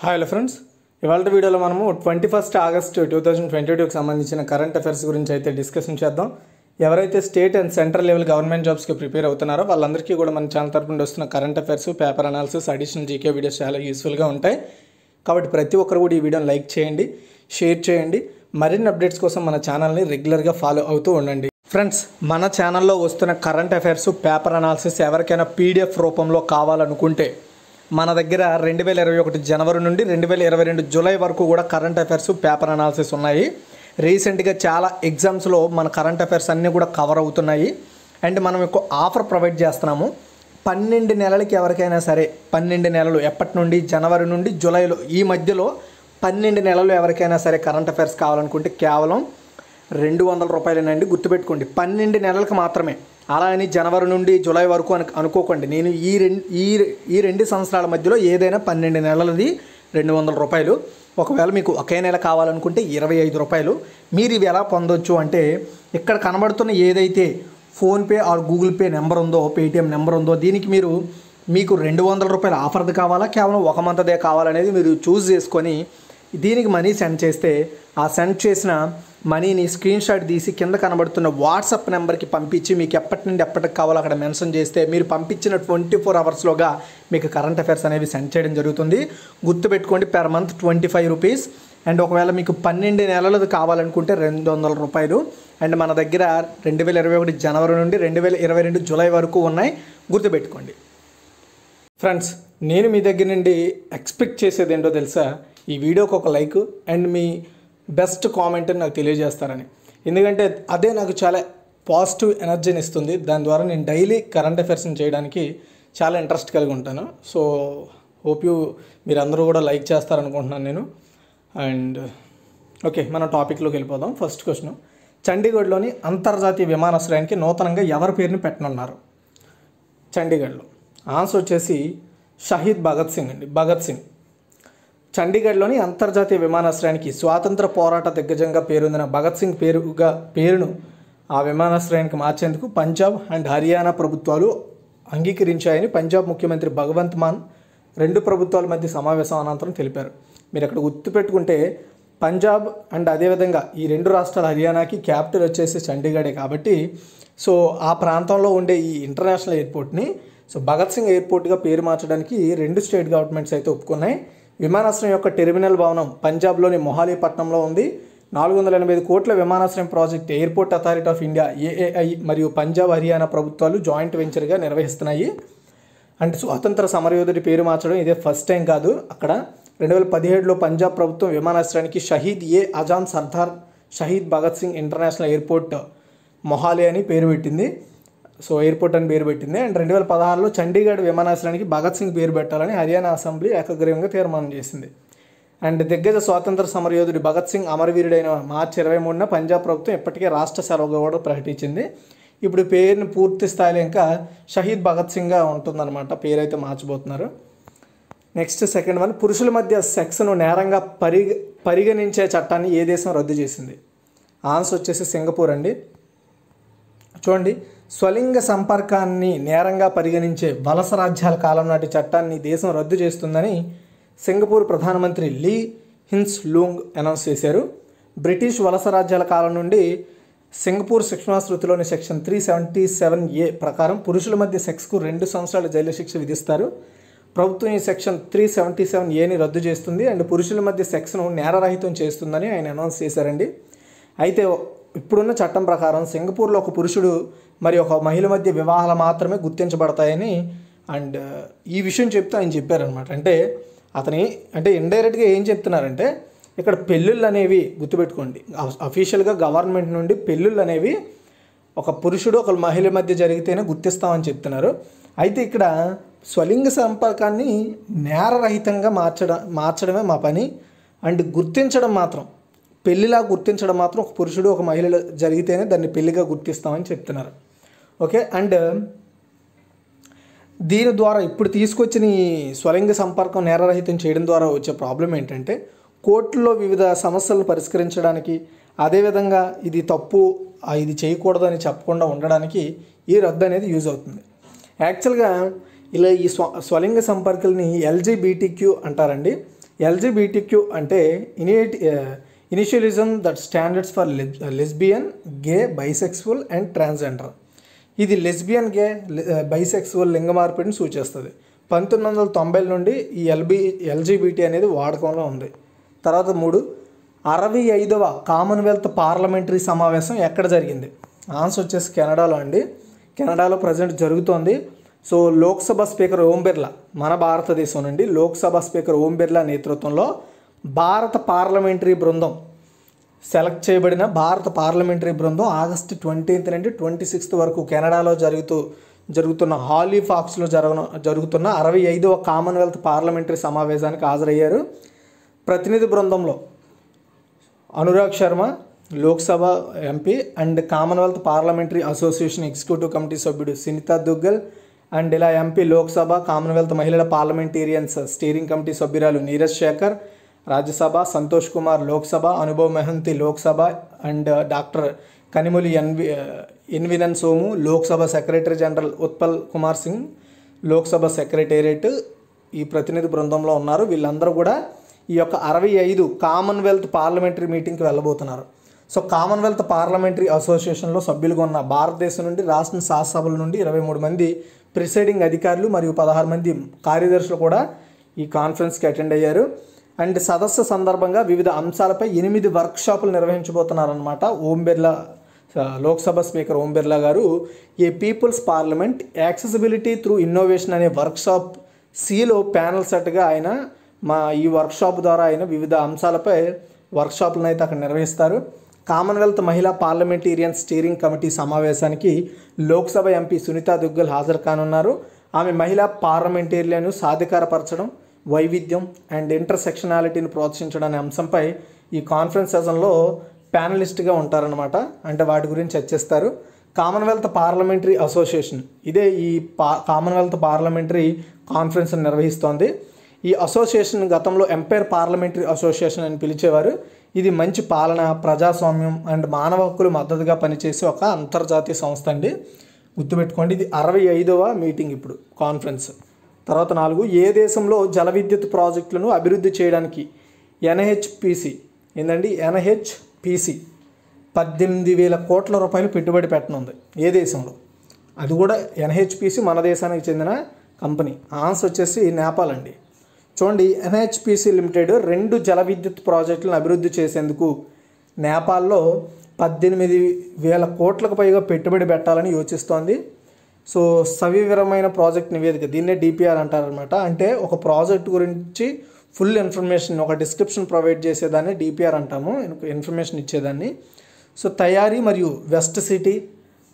hi hello friends ఇవాళ వీడియోలో మనము twenty first August two thousand twenty టూకి సంబంధించిన కరెంట్ అఫైర్స్ గురించి అయితే డిస్కషన్ చేద్దాం ఎవరైతే state and central level government జాబ్స్కి ప్రిపేర్ అవుతున్నారో వాళ్ళందరికీ కూడా మన ఛానల్ నుండి వస్తున్న current affairs paper analysis additional GK videos చాలా యూస్ఫుల్గా ఉంటాయి కాబట్టి ప్రతి ఒక్కరు కూడా ఈ వీడియోని లైక్ చేయండి షేర్ చేయండి మరిన్ని అప్డేట్స్ కోసం మన ఛానల్ని రెగ్యులర్గా ఫాలో అవుతూ ఉండండి ఫ్రెండ్స్ మన ఛానల్లో వస్తున్న కరెంట్ అఫైర్స్ పేపర్ అనాలిసిస్ ఎవరికైనా పీడిఎఫ్ రూపంలో కావాలనుకుంటే మన దగ్గర రెండు వేల ఇరవై ఒకటి జనవరి నుండి రెండు వేల ఇరవై రెండు జూలై వరకు కూడా కరెంట్ అఫైర్స్ పేపర్ అనాలిసిస్ ఉన్నాయి రీసెంట్గా చాలా ఎగ్జామ్స్లో మన కరెంట్ అఫైర్స్ అన్నీ కూడా కవర్ అవుతున్నాయి అండ్ మనం ఎక్కువ ఆఫర్ ప్రొవైడ్ చేస్తున్నాము పన్నెండు నెలలకి ఎవరికైనా సరే పన్నెండు నెలలు ఎప్పటి నుండి జనవరి నుండి జూలైలో ఈ మధ్యలో పన్నెండు నెలలు ఎవరికైనా సరే కరెంట్ అఫైర్స్ కావాలనుకుంటే కేవలం రెండు వందల రూపాయలేనండి గుర్తుపెట్టుకోండి పన్నెండు నెలలకు మాత్రమే అలా అని జనవరి నుండి జూలై వరకు అను అనుకోకండి నేను ఈ రెండు ఈ ఈ రెండు సంవత్సరాల మధ్యలో ఏదైనా పన్నెండు నెలలది రెండు వందల రూపాయలు ఒకవేళ మీకు ఒకే నెల కావాలనుకుంటే ఇరవై ఐదు రూపాయలు మీరు ఇవి ఎలా పొందొచ్చు అంటే ఇక్కడ కనబడుతున్న ఏదైతే PhonePe or Google Pay number ఉందో పేటిఎం నెంబర్ ఉందో దీనికి మీరు మీకు రెండు వందల రూపాయలు ఆఫర్ది కావాలా కేవలం ఒక మంత్దే కావాలనేది మీరు చూస్ చేసుకొని దీనికి మనీ సెండ్ చేస్తే ఆ సెండ్ చేసిన మనీని స్క్రీన్ షాట్ తీసి కింద కనబడుతున్న వాట్సాప్ నెంబర్కి పంపించి మీకు ఎప్పటి నుండి ఎప్పటికి కావాలో అక్కడ మెన్షన్ చేస్తే మీరు పంపించిన ట్వంటీ ఫోర్ అవర్స్లోగా మీకు కరెంట్ అఫైర్స్ అనేవి సెండ్ చేయడం జరుగుతుంది గుర్తుపెట్టుకోండి per month twenty five rupees and ఒకవేళ మీకు పన్నెండు నెలలది కావాలనుకుంటే రెండు వందల రూపాయలు అండ్ మన దగ్గర రెండు వేల ఇరవై ఒకటి జనవరి నుండి రెండు వేల ఇరవై రెండు జూలై వరకు ఉన్నాయి గుర్తుపెట్టుకోండి ఫ్రెండ్స్ నేను మీ దగ్గర నుండి ఎక్స్పెక్ట్ చేసేది ఏంటో తెలుసా ఈ వీడియోకి ఒక లైక్ అండ్ మీ బెస్ట్ కామెంట్ నాకు తెలియజేస్తారని ఎందుకంటే అదే నాకు చాలా పాజిటివ్ ఎనర్జీని ఇస్తుంది దాని ద్వారా నేను డైలీ కరెంట్ అఫేర్స్ని చేయడానికి చాలా ఇంట్రెస్ట్ కలిగి ఉంటాను సో హోప్ యూ మీరందరూ కూడా లైక్ చేస్తారనుకుంటున్నాను నేను అండ్ ఓకే మన టాపిక్లోకి వెళ్ళిపోదాం ఫస్ట్ క్వశ్చన్ చండీగఢ్లోని అంతర్జాతీయ విమానాశ్రయానికి నూతనంగా ఎవరి పేరుని పెట్టనున్నారు చండీగఢ్లో ఆన్సర్ వచ్చేసి షహీద్ భగత్ సింగ్ అండి భగత్ సింగ్ చండీగఢ్లోని అంతర్జాతీయ విమానాశ్రయానికి స్వాతంత్ర పోరాట దిగ్గజంగా పేరొందిన భగత్ సింగ్ పేరుగా పేరును ఆ విమానాశ్రయానికి మార్చేందుకు పంజాబ్ అండ్ హర్యానా ప్రభుత్వాలు అంగీకరించాయని పంజాబ్ ముఖ్యమంత్రి భగవంత్ మాన్ రెండు ప్రభుత్వాల మధ్య సమావేశం అనంతరం తెలిపారు మీరు అక్కడ గుర్తు పెట్టుకుంటే పంజాబ్ అండ్ అదేవిధంగా ఈ రెండు రాష్ట్రాల హర్యానాకి క్యాపిటల్ వచ్చేసి చండీగఢే కాబట్టి సో ఆ ప్రాంతంలో ఉండే ఈ ఇంటర్నేషనల్ ఎయిర్పోర్ట్ని సో భగత్ సింగ్ ఎయిర్పోర్ట్గా పేరు మార్చడానికి రెండు స్టేట్ గవర్నమెంట్స్ అయితే ఒప్పుకున్నాయి విమానాశ్రయం యొక్క టెర్మినల్ భవనం పంజాబ్లోని మొహాలీపట్నంలో ఉంది నాలుగు వందల ఎనభై ఐదు కోట్ల విమానాశ్రయం project airport authority of India AAI మరియు పంజాబ్ హర్యానా ప్రభుత్వాలు జాయింట్ వెంచర్గా నిర్వహిస్తున్నాయి అండ్ స్వాతంత్ర సమరయోధుడి పేరు మార్చడం ఇదే ఫస్ట్ టైం కాదు అక్కడ రెండు వేల పదిహేడులో పంజాబ్ ప్రభుత్వం విమానాశ్రయానికి షహీద్ ఏ అజాన్ సర్దార్ షహీద్ భగత్ సింగ్ ఇంటర్నేషనల్ ఎయిర్పోర్ట్ మొహాలి అని పేరు పెట్టింది సో ఎయిర్పోర్ట్ అని పేరు పెట్టింది అండ్ రెండు వేల పదహారులో చండీగఢ్ విమానాశ్రయానికి భగత్ సింగ్ పేరు పెట్టాలని హర్యానా అసెంబ్లీ ఏకగ్రీవంగా తీర్మానం చేసింది అండ్ దిగ్గజ స్వాతంత్ర సమరయోధుడు భగత్ సింగ్ అమరవీరుడైన మార్చి ఇరవై మూడున పంజాబ్ ప్రభుత్వం ఇప్పటికే రాష్ట్ర సెలవుగా కూడా ప్రకటించింది ఇప్పుడు పేరుని పూర్తి స్థాయిలో ఇంకా షహీద్ భగత్ సింగ్గా ఉంటుందన్నమాట పేరు అయితే మార్చిపోతున్నారు నెక్స్ట్ సెకండ్ వన్ పురుషుల మధ్య సెక్స్ను నేరంగా పరిగ పరిగణించే చట్టాన్ని ఏ దేశం రద్దు చేసింది ఆన్సర్ వచ్చేసి సింగపూర్ అండి చూడండి స్వలింగ సంపర్కాన్ని నేరంగా పరిగణించే వలస రాజ్యాల కాలం నాటి చట్టాన్ని దేశం రద్దు చేస్తుందని సింగపూర్ ప్రధానమంత్రి లీ హిన్స్ లూంగ్ అనౌన్స్ చేశారు బ్రిటిష్ వలస రాజ్యాల కాలం నుండి సింగపూర్ శిక్షణాశృతిలోని section three seventy seven A ప్రకారం పురుషుల మధ్య సెక్స్కు రెండు సంవత్సరాల జైలు శిక్ష విధిస్తారు ప్రభుత్వం ఈ సెక్షన్ త్రీ సెవెంటీ సెవెన్ ఏని రద్దు చేస్తుంది అండ్ పురుషుల మధ్య సెక్స్ను నేరరహితం చేస్తుందని ఆయన అనౌన్స్ చేశారండి అయితే ఇప్పుడున్న చట్టం ప్రకారం సింగపూర్లో ఒక పురుషుడు మరి ఒక మహిళ మధ్య వివాహాలు మాత్రమే గుర్తించబడతాయని అండ్ ఈ విషయం చెప్తూ ఆయన చెప్పారనమాట అంటే అతని అంటే ఇండైరెక్ట్గా ఏం చెప్తున్నారంటే ఇక్కడ పెళ్ళిళ్ళు అనేవి గుర్తుపెట్టుకోండి అఫీషియల్గా గవర్నమెంట్ నుండి పెళ్ళిళ్ళు అనేవి ఒక పురుషుడు ఒక మహిళ మధ్య జరిగితేనే గుర్తిస్తామని చెప్తున్నారు అయితే ఇక్కడ స్వలింగ సంపర్కాన్ని నేరరహితంగా మార్చడం మార్చడమే మా పని అండ్ గుర్తించడం మాత్రం పెళ్లిలా గుర్తించడం మాత్రం ఒక పురుషుడు ఒక మహిళ జరిగితేనే దాన్ని పెళ్లిగా గుర్తిస్తామని చెప్తున్నారు ఓకే అండ్ దీని ద్వారా ఇప్పుడు తీసుకొచ్చిన ఈ స్వలింగ సంపర్కం నేరరహితం చేయడం ద్వారా వచ్చే ప్రాబ్లం ఏంటంటే కోర్టులో వివిధ సమస్యలను పరిష్కరించడానికి అదేవిధంగా ఇది తప్పు ఇది చేయకూడదు అని చెప్పకుండా ఉండడానికి ఈ రద్దు అనేది యూజ్ అవుతుంది యాక్చువల్గా ఇలా ఈ స్వ స్వలింగ సంపర్కల్ని ఎల్జీబీటీక్యూ అంటారండి ఎల్జీబీటీక్యూ అంటే ఇనియేటి initialism that stands for lesbian gay bisexual and transgender ఇది లెస్బియన్ గే బైసెక్స్ఫుల్ లింగ మార్పిడిని సూచిస్తుంది పంతొమ్మిది వందల తొంభై నుండి ఈ ఎల్బి ఎల్జీబీటీ అనేది వాడకంలో ఉంది తర్వాత మూడు అరవై ఐదవ కామన్వెల్త్ పార్లమెంటరీ సమావేశం ఎక్కడ జరిగింది ఆన్సర్ వచ్చేసి కెనడాలో అండి కెనడాలో ప్రజెంట్ జరుగుతోంది సో లోక్సభ స్పీకర్ ఓం బిర్లా మన భారతదేశం నుండి లోక్సభ స్పీకర్ ఓం బిర్లా నేతృత్వంలో భారత పార్లమెంటరీ బృందం సెలెక్ట్ చేయబడిన భారత పార్లమెంటరీ బృందం ఆగస్ట్ ట్వంటీత్ నుండి ట్వంటీ సిక్స్త్ వరకు కెనడాలో జరుగుతూ జరుగుతున్న హాలీఫాక్స్లో జరగ జరుగుతున్న అరవై ఐదవ కామన్వెల్త్ పార్లమెంటరీ సమావేశానికి హాజరయ్యారు ప్రతినిధి బృందంలో Anurag Sharma Lok Sabha MP and Commonwealth parliamentary association executive committee సభ్యుడు సునీతా దుగ్గల్ అండ్ ఇలా ఎంపీ లోక్సభ కామన్వెల్త్ మహిళల పార్లమెంటేరియన్స్ స్టీరింగ్ కమిటీ సభ్యురాలు Neeraj Shekhar Rajya Sabha Santosh Kumar Lok Sabha Anubhav Mohanty Lok Sabha and doctor Kanimozhi NV NVN Somu Lok Sabha secretary general Utpal Kumar Singh Lok Sabha secretariat ఈ ప్రతినిధి బృందంలో ఉన్నారు వీళ్ళందరూ కూడా ఈ యొక్క అరవై ఐదు కామన్వెల్త్ పార్లమెంటరీ మీటింగ్కి వెళ్ళబోతున్నారు సో కామన్వెల్త్ పార్లమెంటరీ అసోసియేషన్లో సభ్యులుగా ఉన్న భారతదేశం నుండి రాష్ట్ర శాసనసభల నుండి ఇరవై మూడు మంది ప్రిసైడింగ్ అధికారులు మరియు పదహారు మంది కార్యదర్శులు కూడా ఈ కాన్ఫరెన్స్కి అటెండ్ అయ్యారు అండ్ సదస్సు సందర్భంగా వివిధ అంశాలపై ఎనిమిది వర్క్షాపులు నిర్వహించబోతున్నారనమాట ఓం బిర్లా లోక్సభ స్పీకర్ ఓం బిర్లా గారు a people's parliament accessibility through innovation అనే వర్క్షాప్ సీలో ప్యానల్ సెట్గా ఆయన మా ఈ వర్క్షాప్ ద్వారా ఆయన వివిధ అంశాలపై వర్క్షాప్లను అయితే అక్కడ నిర్వహిస్తారు కామన్వెల్త్ మహిళా పార్లమెంటేరియన్ స్టీరింగ్ కమిటీ సమావేశానికి లోక్సభ ఎంపీ సునీతా దుగ్గల్ హాజరు కానున్నారు ఆమె మహిళా పార్లమెంటేరియన్ను సాధికారపరచడం వైవిధ్యం అండ్ ఇంటర్సెక్షనాలిటీని ప్రోత్సహించడం అనే అంశంపై ఈ కాన్ఫరెన్స్ సెషన్లో ప్యానలిస్ట్గా ఉంటారనమాట అంటే వాటి గురించి చర్చిస్తారు కామన్వెల్త్ పార్లమెంటరీ అసోసియేషన్ ఇదే ఈ పా కామన్వెల్త్ పార్లమెంటరీ కాన్ఫరెన్స్ నిర్వహిస్తోంది ఈ అసోసియేషన్ గతంలో ఎంపైర్ పార్లమెంటరీ అసోసియేషన్ అని పిలిచేవారు ఇది మంచి పాలన ప్రజాస్వామ్యం అండ్ మానవ హక్కులు మద్దతుగా పనిచేసే ఒక అంతర్జాతీయ సంస్థ అండి గుర్తుపెట్టుకోండి ఇది అరవై ఐదవ మీటింగ్ ఇప్పుడు కాన్ఫరెన్స్ తర్వాత నాలుగు ఏ దేశంలో జల విద్యుత్ ప్రాజెక్టులను అభివృద్ధి చేయడానికి ఎన్హెచ్పిసి ఏంటండి ఎన్హెచ్పిసి పద్దెనిమిది వేల కోట్ల రూపాయలు పెట్టుబడి పెట్టనుంది ఏ దేశంలో అది కూడా ఎన్హెచ్పిసి మన దేశానికి చెందిన కంపెనీ ఆన్సర్ వచ్చేసి నేపాల్ అండి చూడండి ఎన్హెచ్పిసి లిమిటెడ్ రెండు జల విద్యుత్ ప్రాజెక్టులను అభివృద్ధి చేసేందుకు నేపాల్లో పద్దెనిమిది వేల కోట్లకు పైగా పెట్టుబడి పెట్టాలని యోచిస్తోంది సో సవివరమైన ప్రాజెక్ట్ నివేదిక దీన్నే డిపిఆర్ అంటారనమాట అంటే ఒక ప్రాజెక్ట్ గురించి ఫుల్ ఇన్ఫర్మేషన్ ఒక డిస్క్రిప్షన్ ప్రొవైడ్ చేసేదాన్ని డిపిఆర్ అంటాము ఇన్ఫర్మేషన్ ఇచ్చేదాన్ని సో తయారీ మరియు వెస్ట్ సిటీ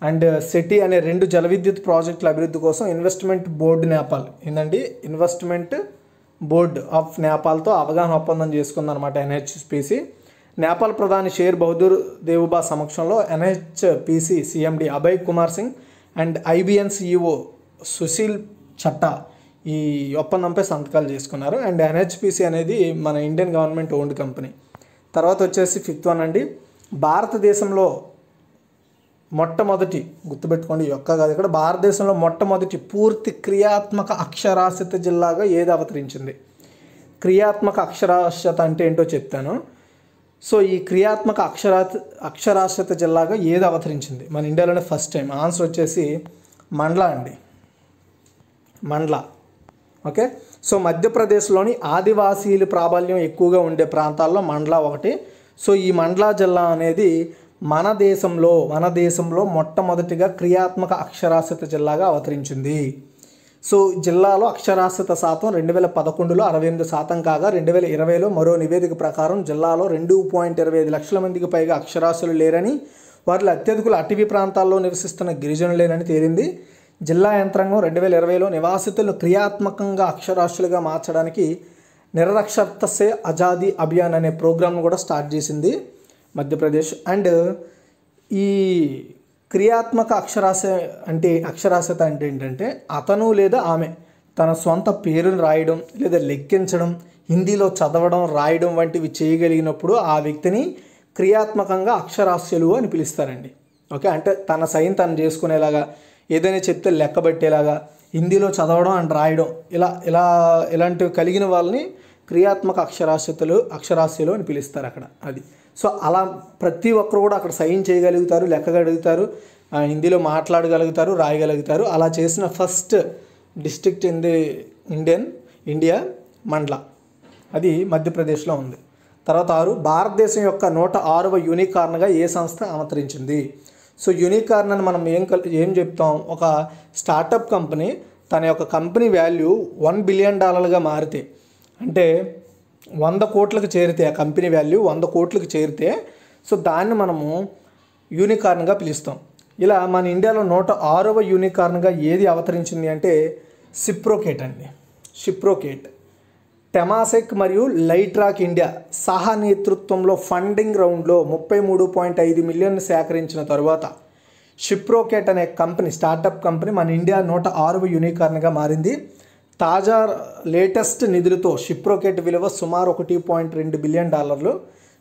అండ్ సిటీ అనే రెండు జలవిద్యుత్ ప్రాజెక్టుల అభివృద్ధి కోసం ఇన్వెస్ట్మెంట్ బోర్డు నేపాల్ ఏంటండి ఇన్వెస్ట్మెంట్ బోర్డు ఆఫ్ నేపాల్తో అవగాహన ఒప్పందం చేసుకుందనమాట ఎన్హెచ్పిసి నేపాల్ ప్రధాని షేర్ బహదూర్ దేవుబా సమక్షంలో NHPC CMD Abhay Kumar Singh and IBN CEO Sushil Chatta ఈ ఒప్పందంపై సంతకాలు చేసుకున్నారు అండ్ ఎన్హెచ్పిసి అనేది మన ఇండియన్ గవర్నమెంట్ ఓన్డ్ కంపెనీ తర్వాత వచ్చేసి ఫిఫ్త్ వన్ అండి భారతదేశంలో మొట్టమొదటి గుర్తుపెట్టుకోండి యొక్క కాదు ఇక్కడ భారతదేశంలో మొట్టమొదటి పూర్తి క్రియాత్మక అక్షరాస్యత జిల్లాగా ఏది అవతరించింది క్రియాత్మక అక్షరాస్యత అంటే ఏంటో చెప్తాను సో ఈ క్రియాత్మక అక్షరా అక్షరాస్యత జిల్లాగా ఏది అవతరించింది మన ఇండియాలోనే ఫస్ట్ టైం ఆన్సర్ వచ్చేసి మండ్ల అండి మండ్ల ఓకే సో మధ్యప్రదేశ్లోని ఆదివాసీలు ప్రాబల్యం ఎక్కువగా ఉండే ప్రాంతాల్లో మండ్ల ఒకటి సో ఈ మండ్ల జిల్లా అనేది మన దేశంలో మన దేశంలో మొట్టమొదటిగా క్రియాత్మక అక్షరాస్యత జిల్లాగా అవతరించింది సో జిల్లాలో అక్షరాస్యత శాతం రెండు వేల పదకొండులో అరవై ఎనిమిది శాతం కాగా రెండు వేల ఇరవైలో మరో నివేదిక ప్రకారం జిల్లాలో రెండు పాయింట్ ఇరవై ఐదు లక్షల మందికి పైగా అక్షరాస్యులు లేరని వారిలో అత్యధికులు అటవీ ప్రాంతాల్లో నివసిస్తున్న లేనని తేలింది జిల్లా యంత్రాంగం రెండు వేల ఇరవైలో నివాసితులను క్రియాత్మకంగా అక్షరాస్యులుగా మార్చడానికి సే ఆజాదీ అభియాన్ అనే ప్రోగ్రామ్ను కూడా స్టార్ట్ చేసింది మధ్యప్రదేశ్ అండ్ ఈ క్రియాత్మక అక్షరాస్య అంటే అక్షరాస్యత అంటే ఏంటంటే అతను లేదా ఆమె తన సొంత పేరును రాయడం లేదా లెక్కించడం హిందీలో చదవడం రాయడం వంటివి చేయగలిగినప్పుడు ఆ వ్యక్తిని క్రియాత్మకంగా అక్షరాస్యులు అని పిలుస్తారండి ఓకే అంటే తన సైన్ తను చేసుకునేలాగా ఏదైనా చెప్తే లెక్కబెట్టేలాగా హిందీలో చదవడం అండ్ రాయడం ఇలా ఇలా ఇలాంటివి కలిగిన వాళ్ళని క్రియాత్మక అక్షరాస్యతలు అక్షరాస్యలు అని పిలుస్తారు అక్కడ అది సో అలా ప్రతి ఒక్కరు కూడా అక్కడ సైన్ చేయగలుగుతారు లెక్కగలుగుతారు హిందీలో మాట్లాడగలుగుతారు రాయగలుగుతారు అలా చేసిన first district in the Indian India Mandla అది మధ్యప్రదేశ్లో ఉంది తర్వాత ఆరు భారతదేశం యొక్క నూట ఆరవ యూనికార్న్గా ఏ సంస్థ అవతరించింది సో యూనికార్న్ అని మనం ఏం కల్ ఏం చెప్తాం ఒక స్టార్టప్ కంపెనీ తన యొక్క కంపెనీ వాల్యూ వన్ బిలియన్ డాలర్గా మారితే అంటే వంద కోట్లకు చేరితే ఆ కంపెనీ వాల్యూ వంద కోట్లకు చేరితే సో దాన్ని మనము యూనికార్న్గా పిలుస్తాం ఇలా మన ఇండియాలో నూట ఆరవ యూనికార్న్గా ఏది అవతరించింది అంటే సిప్రోకేట్ అండి సిప్రోకేట్ టెమాసెక్ మరియు లైట్రాక్ ఇండియా సహా నేతృత్వంలో ఫండింగ్ రౌండ్లో ముప్పై మూడు పాయింట్ ఐదు మిలియన్ సేకరించిన తర్వాత షిప్రోకేట్ అనే కంపెనీ స్టార్టప్ కంపెనీ మన ఇండియా నూట ఆరవ యూనికార్న్గా మారింది తాజా లేటెస్ట్ నిధులతో షిప్రోకేట్ విలువ సుమారు ఒకటి పాయింట్ రెండు బిలియన్ డాలర్లు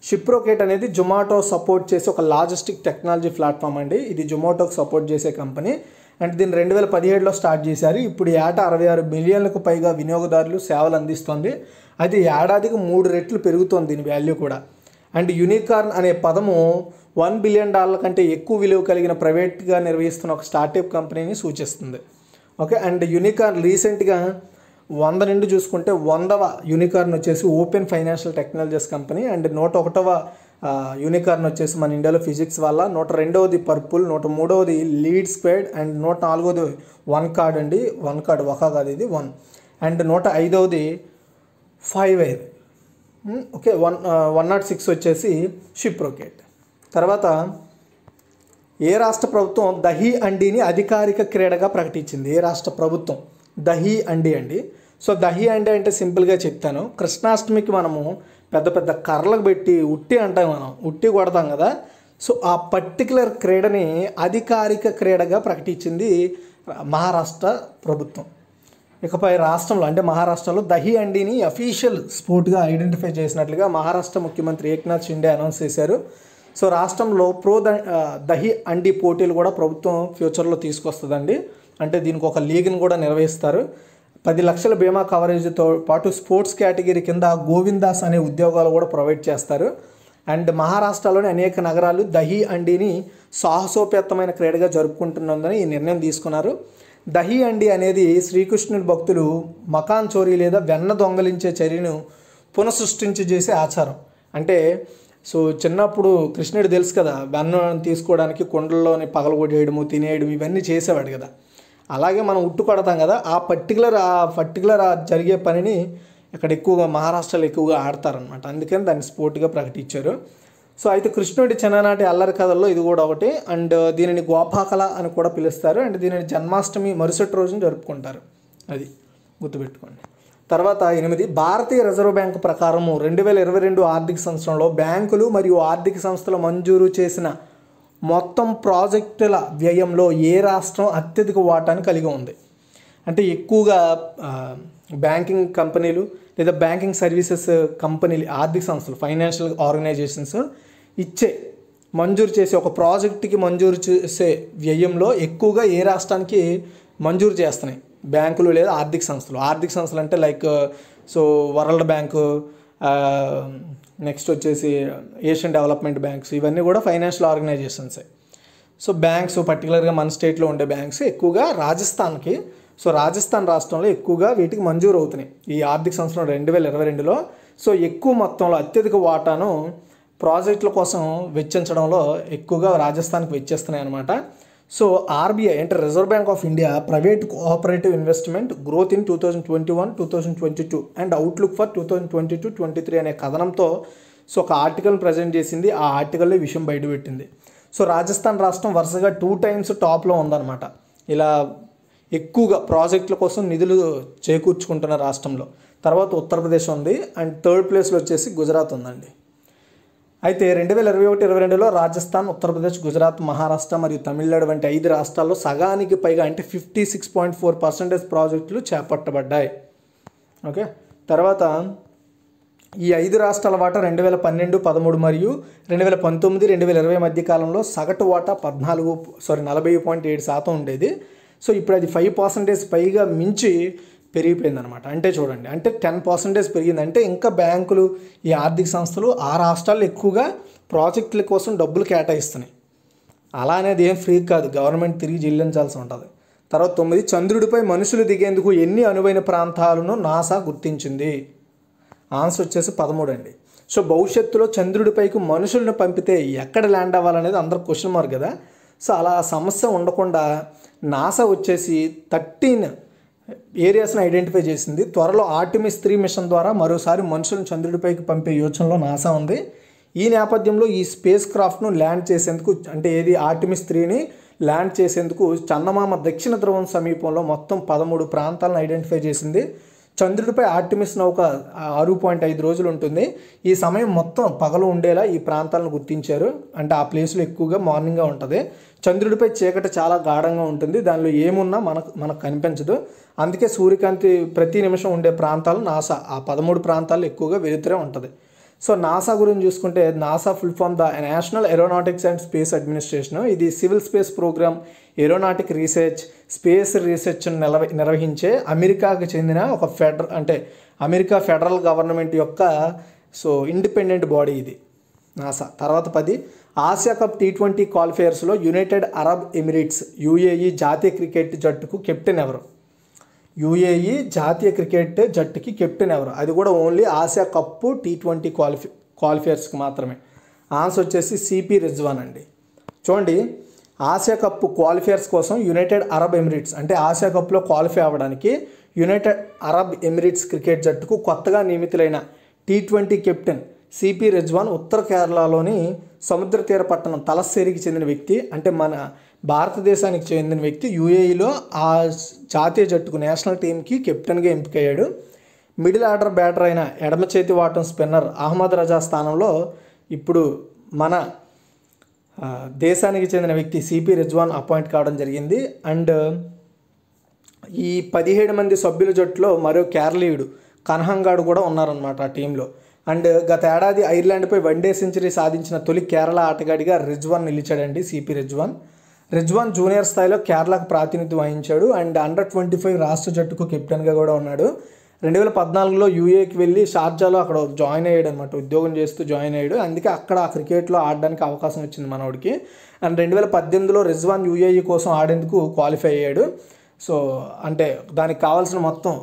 షిప్రోకేట్ అనేది జొమాటో సపోర్ట్ చేసే ఒక లాజిస్టిక్ టెక్నాలజీ ప్లాట్ఫామ్ అండి ఇది జొమాటోకి సపోర్ట్ చేసే కంపెనీ అండ్ దీన్ని రెండు వేల పదిహేడులో స్టార్ట్ చేశారు ఇప్పుడు ఏట అరవై ఆరు మిలియన్లకు పైగా వినియోగదారులు సేవలు అందిస్తుంది అది ఏడాదికి మూడు రెట్లు పెరుగుతోంది దీని వాల్యూ కూడా అండ్ యూనికార్న్ అనే పదము వన్ బిలియన్ డాలర్ల కంటే ఎక్కువ విలువ కలిగిన ప్రైవేట్గా నిర్వహిస్తున్న ఒక స్టార్టప్ కంపెనీని సూచిస్తుంది ఓకే అండ్ యూనికార్న్ రీసెంట్గా వంద నుండి చూసుకుంటే వందవ యూనికార్న్ వచ్చేసి open financial technologies company and నూట ఒకటవ యూనికార్న్ వచ్చేసి మన ఇండియాలో ఫిజిక్స్ వల్ల నూట రెండవది పర్పుల్ నూట మూడవది లీడ్ స్క్వేర్డ్ అండ్ నూట నాలుగవది వన్ కార్డ్ అండి వన్ కార్డ్ ఒక కాదు ఇది వన్ అండ్ నూట ఐదవది five air okay one one nought six వచ్చేసి షిప్ రోకేట్ తర్వాత ఏ రాష్ట్ర ప్రభుత్వం దహీ అండీని అధికారిక క్రీడగా ప్రకటించింది ఏ రాష్ట్ర ప్రభుత్వం దహీ అండి అండి సో దహీ అండి అంటే సింపుల్గా చెప్తాను కృష్ణాష్టమికి మనము పెద్ద పెద్ద కర్రలకు పెట్టి ఉట్టి అంటాం మనం ఉట్టి కొడతాం కదా సో ఆ పర్టికులర్ క్రీడని అధికారిక క్రీడగా ప్రకటించింది మహారాష్ట్ర ప్రభుత్వం ఇకపై రాష్ట్రంలో అంటే మహారాష్ట్రలో దహీ అండిని అఫీషియల్ స్పోర్ట్గా ఐడెంటిఫై చేసినట్లుగా మహారాష్ట్ర ముఖ్యమంత్రి ఏక్నాథ్ షిండే అనౌన్స్ చేశారు సో రాష్ట్రంలో ప్రో దహి అండి పోటీలు కూడా ప్రభుత్వం ఫ్యూచర్లో తీసుకొస్తుందండి అంటే దీనికి ఒక లీగ్ని కూడా నిర్వహిస్తారు పది లక్షల బీమా కవరేజ్తో పాటు స్పోర్ట్స్ కేటగిరీ కింద గోవిందాస్ అనే ఉద్యోగాలు కూడా ప్రొవైడ్ చేస్తారు అండ్ మహారాష్ట్రలోని అనేక నగరాలు దహి అండిని సాహసోపేత్తమైన క్రీడగా జరుపుకుంటున్నందున ఈ నిర్ణయం తీసుకున్నారు దహి అండి అనేది శ్రీకృష్ణుడి భక్తులు మకాన్ చోరీ లేదా వెన్న దొంగలించే చర్యను పునఃసృష్టించి చేసే ఆచారం అంటే సో చిన్నప్పుడు కృష్ణుడు తెలుసు కదా వెన్నం తీసుకోవడానికి కొండల్లోని పగలగొట్టేయడము తినేయడం ఇవన్నీ చేసేవాడు కదా అలాగే మనం ఉట్టు కొడతాం కదా ఆ పర్టికులర్ ఆ పర్టికులర్ జరిగే పనిని ఇక్కడ ఎక్కువగా మహారాష్ట్రలో ఎక్కువగా ఆడతారనమాట అందుకని దాన్ని స్పోర్ట్గా ప్రకటించారు సో అయితే కృష్ణుడి చిన్ననాటి అల్లరి కథల్లో ఇది కూడా ఒకటి అండ్ దీనిని గోపాకళ అని కూడా పిలుస్తారు అండ్ దీనిని జన్మాష్టమి మరుసటి రోజున జరుపుకుంటారు అది గుర్తుపెట్టుకోండి తర్వాత ఎనిమిది భారతీయ రిజర్వ్ బ్యాంక్ ప్రకారం రెండు వేల ఇరవై రెండు ఆర్థిక సంవత్సరంలో బ్యాంకులు మరియు ఆర్థిక సంస్థలు మంజూరు చేసిన మొత్తం ప్రాజెక్టుల వ్యయంలో ఏ రాష్ట్రం అత్యధిక వాటాను కలిగి ఉంది అంటే ఎక్కువగా బ్యాంకింగ్ కంపెనీలు లేదా బ్యాంకింగ్ సర్వీసెస్ కంపెనీలు ఆర్థిక సంస్థలు ఫైనాన్షియల్ ఆర్గనైజేషన్స్ ఇచ్చే మంజూరు చేసే ఒక ప్రాజెక్టుకి మంజూరు చేసే వ్యయంలో ఎక్కువగా ఏ రాష్ట్రానికి మంజూరు చేస్తున్నాయి బ్యాంకులు లేదా ఆర్థిక సంస్థలు ఆర్థిక సంస్థలు అంటే like so world bank next వచ్చేసి ఏషియన్ డెవలప్మెంట్ బ్యాంక్స్ ఇవన్నీ కూడా ఫైనాన్షియల్ ఆర్గనైజేషన్సే సో బ్యాంక్స్ పర్టికులర్గా మన స్టేట్లో ఉండే బ్యాంక్స్ ఎక్కువగా రాజస్థాన్కి సో రాజస్థాన్ రాష్ట్రంలో ఎక్కువగా వీటికి మంజూరు అవుతున్నాయి ఈ ఆర్థిక సంవత్సరం రెండు వేల ఇరవై రెండులో సో ఎక్కువ మొత్తంలో అత్యధిక వాటాను ప్రాజెక్టుల కోసం వెచ్చించడంలో ఎక్కువగా రాజస్థాన్కి వెచ్చేస్తున్నాయి అనమాట సో ఆర్బీఐ అంటే reserve bank of India private cooperative investment growth in two thousand twenty one two thousand twenty two and outlook for two thousand twenty two twenty three అనే కథనంతో సో ఒక ఆర్టికల్ ప్రజెంట్ చేసింది ఆ ఆర్టికల్లో ఈ విషయం బయటపెట్టింది so Rajasthan రాష్ట్రం వరుసగా టూ టైమ్స్ టాప్లో ఉందన్నమాట ఇలా ఎక్కువగా ప్రాజెక్టుల కోసం నిధులు చేకూర్చుకుంటున్న రాష్ట్రంలో తర్వాత ఉత్తరప్రదేశ్ ఉంది అండ్ థర్డ్ ప్లేస్లో వచ్చేసి గుజరాత్ ఉందండి అయితే రెండు వేల ఇరవై ఒకటి ఇరవై రెండులో రాజస్థాన్ ఉత్తరప్రదేశ్ గుజరాత్ మహారాష్ట్ర మరియు తమిళనాడు వంటి ఐదు రాష్ట్రాల్లో సగానికి పైగా అంటే fifty six point four percentage ప్రాజెక్టులు చేపట్టబడ్డాయి ఓకే తర్వాత ఈ ఐదు రాష్ట్రాల వాటా రెండు వేల పన్నెండు పదమూడు మరియు రెండు వేల పంతొమ్మిది రెండు వేల ఇరవై మధ్య కాలంలో సగటు వాటా పద్నాలుగు సారీ నలభై పాయింట్ ఏడు శాతం ఉండేది సో ఇప్పుడు అది ఫైవ్ పర్సెంటేజ్ పైగా మించి పెరిగిపోయిందనమాట అంటే చూడండి అంటే టెన్ పర్సెంటేజ్ అంటే ఇంకా బ్యాంకులు ఈ ఆర్థిక సంస్థలు ఆ రాష్ట్రాల్లో ఎక్కువగా ప్రాజెక్టుల కోసం డబ్బులు కేటాయిస్తున్నాయి అలా అనేది ఏం ఫ్రీ కాదు గవర్నమెంట్ తిరిగి చెల్లించాల్సి ఉంటుంది తర్వాత తొమ్మిది చంద్రుడిపై మనుషులు దిగేందుకు ఎన్ని అనువైన ప్రాంతాలను నాసా గుర్తించింది ఆన్సర్ వచ్చేసి పదమూడు అండి సో భవిష్యత్తులో చంద్రుడిపైకి మనుషులను పంపితే ఎక్కడ ల్యాండ్ అవ్వాలనేది అందరు క్వశ్చన్ మార్క్ కదా సో అలా సమస్య ఉండకుండా నాసా వచ్చేసి థర్టీన్ ఏరియాస్ని ఐడెంటిఫై చేసింది త్వరలో ఆర్టిమిస్ త్రీ మిషన్ ద్వారా మరోసారి మనుషులను చంద్రుడిపైకి పంపే యోచనలో నాసా ఉంది ఈ నేపథ్యంలో ఈ స్పేస్ క్రాఫ్ట్ను ల్యాండ్ చేసేందుకు అంటే ఏది ఆర్టిమిస్ త్రీని ల్యాండ్ చేసేందుకు చందమామ దక్షిణ ధ్రువం సమీపంలో మొత్తం పదమూడు ప్రాంతాలను ఐడెంటిఫై చేసింది చంద్రుడిపై ఆర్టిమిస్ నౌక ఆరు పాయింట్ ఐదు రోజులు ఉంటుంది ఈ సమయం మొత్తం పగలు ఉండేలా ఈ ప్రాంతాలను గుర్తించారు అంటే ఆ ప్లేస్లో ఎక్కువగా మార్నింగ్గా ఉంటుంది చంద్రుడిపై చీకటి చాలా గాఢంగా ఉంటుంది దానిలో ఏమున్నా మనకు మనకు కనిపించదు అందుకే సూర్యకాంతి ప్రతి నిమిషం ఉండే ప్రాంతాలు నాసా ఆ పదమూడు ప్రాంతాలు ఎక్కువగా వెలుతురే ఉంటుంది సో నాసా గురించి చూసుకుంటే NASA full form the national aeronautics and space administration ఇది civil space program aeronautic research space research నిర్వ నిర్వహించే అమెరికాకు చెందిన ఒక ఫెడరల్ అంటే అమెరికా ఫెడరల్ గవర్నమెంట్ యొక్క సో ఇండిపెండెంట్ బాడీ ఇది నాసా తర్వాత పది ఆసియా కప్ టీ ట్వంటీ క్వాలిఫైయర్స్లో యునైటెడ్ అరబ్ ఎమిరేట్స్ యూఏఈ జాతీయ క్రికెట్ జట్టుకు కెప్టెన్ ఎవరు యూఏఈ జాతీయ క్రికెట్ జట్టుకి కెప్టెన్ ఎవరు అది కూడా only Asia cup T twenty qualify క్వాలిఫైయర్స్కి మాత్రమే ఆన్సర్ వచ్చేసి సిపి రిజ్వాన్ అండి చూడండి ఆసియా కప్ క్వాలిఫైయర్స్ కోసం యునైటెడ్ అరబ్ ఎమిరేట్స్ అంటే ఆసియా కప్లో క్వాలిఫై అవ్వడానికి యునైటెడ్ అరబ్ ఎమిరేట్స్ క్రికెట్ జట్టుకు కొత్తగా నియమితులైన T twenty captain CP Rizwan ఉత్తర కేరళలోని సముద్ర తీర పట్టణం తలస్సేరికి చెందిన వ్యక్తి అంటే మన భారతదేశానికి చెందిన వ్యక్తి యూఏఈలో ఆ జాతీయ జట్టుకు నేషనల్ టీంకి కెప్టెన్గా ఎంపికయ్యాడు మిడిల్ ఆర్డర్ బ్యాటర్ అయిన ఎడమ చేతి వాటం స్పిన్నర్ అహ్మద్ రజా స్థానంలో ఇప్పుడు మన దేశానికి చెందిన వ్యక్తి సిపి రిజ్వాన్ అపాయింట్ కావడం జరిగింది అండ్ ఈ పదిహేడు మంది సభ్యుల జట్టులో మరో కేరళీయుడు కన్హంగాడు కూడా ఉన్నారనమాట ఆ టీంలో అండ్ గత ఏడాది ఐర్లాండ్పై వన్డే సెంచరీ సాధించిన తొలి కేరళ ఆటగాడిగా రిజ్వాన్ నిలిచాడండి సిపి రిజ్వాన్ రిజ్వాన్ జూనియర్ స్థాయిలో కేరళకు ప్రాతినిధ్యం వహించాడు అండ్ అండర్ ట్వంటీ ఫైవ్ రాష్ట్ర జట్టుకు కెప్టెన్గా కూడా ఉన్నాడు రెండు వేల పద్నాలుగులో యూఏకి వెళ్ళి షార్జాలో అక్కడ జాయిన్ అయ్యాడు అనమాట ఉద్యోగం చేస్తూ జాయిన్ అయ్యాడు అందుకే అక్కడ ఆ క్రికెట్లో ఆడడానికి అవకాశం వచ్చింది మనోడికి అండ్ రెండు వేల పద్దెనిమిదిలో రిజ్వాన్ యూఏఈ కోసం ఆడేందుకు క్వాలిఫై అయ్యాడు సో అంటే దానికి కావాల్సిన మొత్తం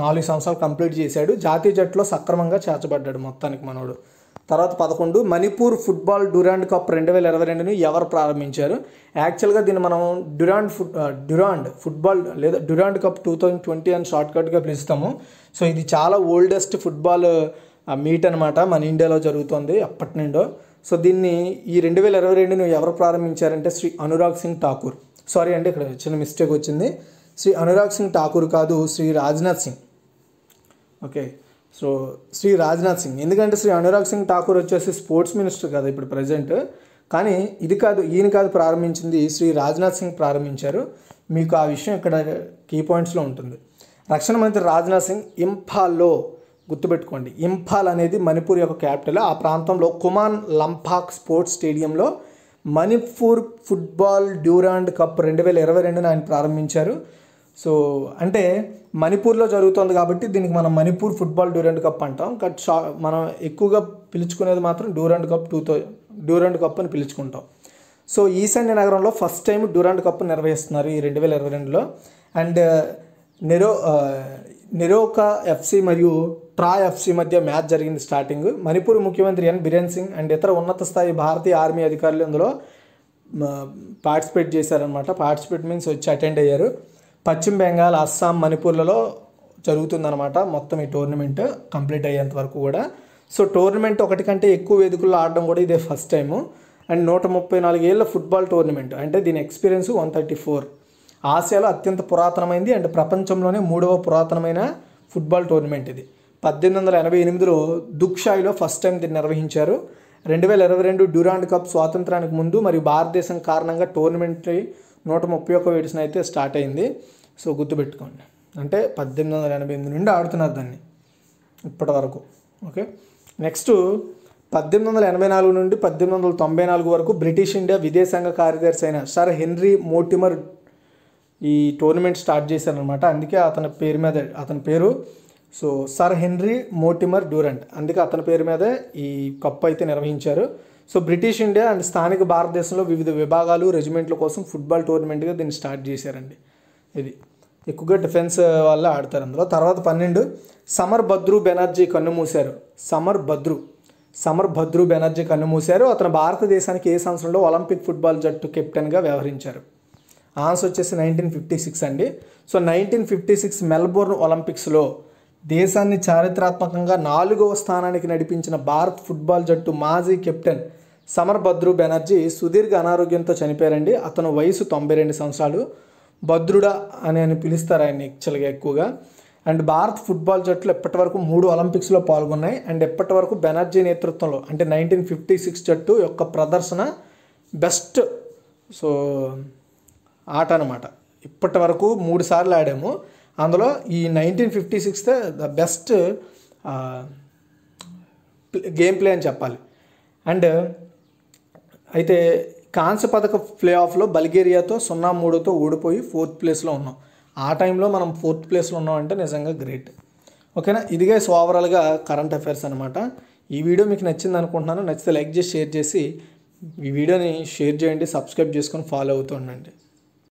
నాలుగు సంవత్సరాలు కంప్లీట్ చేశాడు జాతీయ జట్టులో సక్రమంగా చేర్చబడ్డాడు మొత్తానికి మనోడు తర్వాత పదకొండు మణిపూర్ ఫుట్బాల్ డురాండ్ కప్ రెండు వేల ఇరవై రెండుని ఎవరు ప్రారంభించారు యాక్చువల్గా దీన్ని మనం డురాండ్ ఫుట్ డురాండ్ ఫుట్బాల్ లేదా Durand cup two thousand twenty అని షార్ట్ కట్గా పిలుస్తాము సో ఇది చాలా ఓల్డెస్ట్ ఫుట్బాల్ మీట్ అనమాట మన ఇండియాలో జరుగుతుంది అప్పటి నుండో సో దీన్ని ఈ రెండు వేల ఇరవై రెండును ఎవరు ప్రారంభించారంటే శ్రీ అనురాగ్ సింగ్ ఠాకూర్ సారీ అండి ఇక్కడ చిన్న మిస్టేక్ వచ్చింది శ్రీ అనురాగ్ సింగ్ ఠాకూర్ కాదు శ్రీ రాజ్నాథ్ సింగ్ ఓకే సో శ్రీ రాజ్నాథ్ సింగ్ ఎందుకంటే శ్రీ అనురాగ్ సింగ్ ఠాకూర్ వచ్చేసి స్పోర్ట్స్ మినిస్టర్ కదా ఇప్పుడు ప్రజెంట్ కానీ ఇది కాదు ఈయన కాదు ప్రారంభించింది శ్రీ రాజ్నాథ్ సింగ్ ప్రారంభించారు మీకు ఆ విషయం ఇక్కడ కీ పాయింట్స్లో ఉంటుంది రక్షణ మంత్రి రాజ్నాథ్ సింగ్ ఇంఫాల్లో గుర్తుపెట్టుకోండి ఇంఫాల్ అనేది మణిపూర్ యొక్క క్యాపిటల్ ఆ ప్రాంతంలో కుమాన్ లంపాక్ స్పోర్ట్స్ స్టేడియంలో మణిపూర్ ఫుట్బాల్ డ్యూరాండ్ కప్ రెండు వేల ఇరవై రెండున ఆయన ప్రారంభించారు సో అంటే మణిపూర్లో జరుగుతుంది కాబట్టి దీనికి మనం మణిపూర్ ఫుట్బాల్ డ్యూరెంట్ కప్ అంటాం కట్ షా మనం ఎక్కువగా పిలుచుకునేది మాత్రం Durand cup two Durand cup అని పిలుచుకుంటాం సో ఈశాన్య నగరంలో ఫస్ట్ టైం డ్యూరెంట్ కప్ నిర్వహిస్తున్నారు ఈ రెండు వేల ఇరవై రెండులో అండ్ నిరో నిరోకా ఎఫ్సి మరియు ట్రా ఎఫ్సి మధ్య మ్యాచ్ జరిగింది స్టార్టింగ్ మణిపూర్ ముఖ్యమంత్రి ఎన్ బిరేన్ సింగ్ అండ్ ఇతర ఉన్నత స్థాయి భారతీయ ఆర్మీ అధికారులు ఇందులో పార్టిసిపేట్ చేశారనమాట పార్టిసిపేట్ మీన్స్ వచ్చి అటెండ్ అయ్యారు పశ్చిమ బెంగాల్ అస్సాం మణిపూర్లలో జరుగుతుందన్నమాట మొత్తం ఈ టోర్నమెంట్ కంప్లీట్ అయ్యేంత వరకు కూడా సో టోర్నమెంట్ ఒకటి కంటే ఎక్కువ వేదికల్లో ఆడడం కూడా ఇదే ఫస్ట్ టైము అండ్ నూట ముప్పై నాలుగు ఏళ్ళ ఫుట్బాల్ టోర్నమెంట్ అంటే దీని ఎక్స్పీరియన్స్ వన్ థర్టీ ఫోర్ ఆసియాలో అత్యంత పురాతనమైంది అండ్ ప్రపంచంలోనే మూడవ పురాతనమైన ఫుట్బాల్ టోర్నమెంట్ ఇది పద్దెనిమిది వందల ఎనభై ఎనిమిదిలో దుక్షాయిలో ఫస్ట్ టైం దీన్ని నిర్వహించారు రెండు వేల ఇరవై రెండు డ్యూరాండ్ కప్ స్వాతంత్రానికి ముందు మరియు భారతదేశం కారణంగా టోర్నమెంట్ నూట ముప్పై ఒక్క ఎడిషన్ అయితే స్టార్ట్ అయింది సో గుర్తుపెట్టుకోండి అంటే పద్దెనిమిది వందల ఎనభై ఎనిమిది నుండి ఆడుతున్నారు దాన్ని ఇప్పటి వరకు ఓకే నెక్స్ట్ పద్దెనిమిది వందల ఎనభై నాలుగు నుండి పద్దెనిమిది వందల తొంభై నాలుగు వరకు బ్రిటిష్ ఇండియా విదేశాంగ కార్యదర్శి అయిన సార్ హెన్రీ మోటిమర్ ఈ టోర్నమెంట్ స్టార్ట్ చేశారనమాట అందుకే అతని పేరు మీద అతని పేరు so sir Henry Mortimer Durand అందుకే అతని పేరు మీదే ఈ కప్పు అయితే నిర్వహించారు సో బ్రిటిష్ ఇండియా అండ్ స్థానిక భారతదేశంలో వివిధ విభాగాలు రెజిమెంట్ల కోసం ఫుట్బాల్ టోర్నమెంట్గా దీన్ని స్టార్ట్ చేశారండి ఇది ఎక్కువగా డిఫెన్స్ వాళ్ళు ఆడతారు అందులో తర్వాత పన్నెండు సమర్ భద్రు బెనర్జీ కన్ను మూశారు సమర్ భద్రు సమర్ భద్రు బెనర్జీ కన్ను మూశారు అతను భారతదేశానికి ఏ సంవత్సరంలో ఒలింపిక్ ఫుట్బాల్ జట్టు కెప్టెన్గా వ్యవహరించారు ఆన్సర్ వచ్చేసి నైన్టీన్ ఫిఫ్టీ సిక్స్ అండి so nineteen fifty six Melbourne ఒలింపిక్స్లో దేశాన్ని చారిత్రాత్మకంగా నాలుగవ స్థానానికి నడిపించిన భారత్ ఫుట్బాల్ జట్టు మాజీ కెప్టెన్ సమర్ భద్రు బెనర్జీ సుదీర్ఘ అనారోగ్యంతో చనిపోయారండి అతను వయసు తొంభై రెండు సంవత్సరాలు భద్రుడా అని అని పిలుస్తారు ఆయన యాక్చువల్గా ఎక్కువగా అండ్ భారత్ ఫుట్బాల్ జట్లు ఎప్పటి వరకు మూడు ఒలింపిక్స్లో పాల్గొన్నాయి అండ్ ఎప్పటి వరకు బెనర్జీ నేతృత్వంలో అంటే నైన్టీన్ ఫిఫ్టీ సిక్స్ జట్టు యొక్క ప్రదర్శన బెస్ట్ సో ఆట అనమాట ఇప్పటి వరకు మూడు సార్లు ఆడాము అందులో ఈ nineteen fifty six the best game play అని చెప్పాలి అండ్ అయితే కాంస్య పథక ప్లే ఆఫ్లో బల్గేరియాతో సున్నా మూడుతో ఓడిపోయి ఫోర్త్ ప్లేస్లో ఉన్నాం ఆ టైంలో మనం ఫోర్త్ ప్లేస్లో ఉన్నామంటే నిజంగా గ్రేట్ ఓకేనా ఇదిగే సో ఓవరాల్గా కరెంట్ అఫైర్స్ అనమాట ఈ వీడియో మీకు నచ్చింది అనుకుంటున్నాను నచ్చితే లైక్ చేసి షేర్ చేసి ఈ వీడియోని షేర్ చేయండి సబ్స్క్రైబ్ చేసుకొని ఫాలో అవుతూ ఉండండి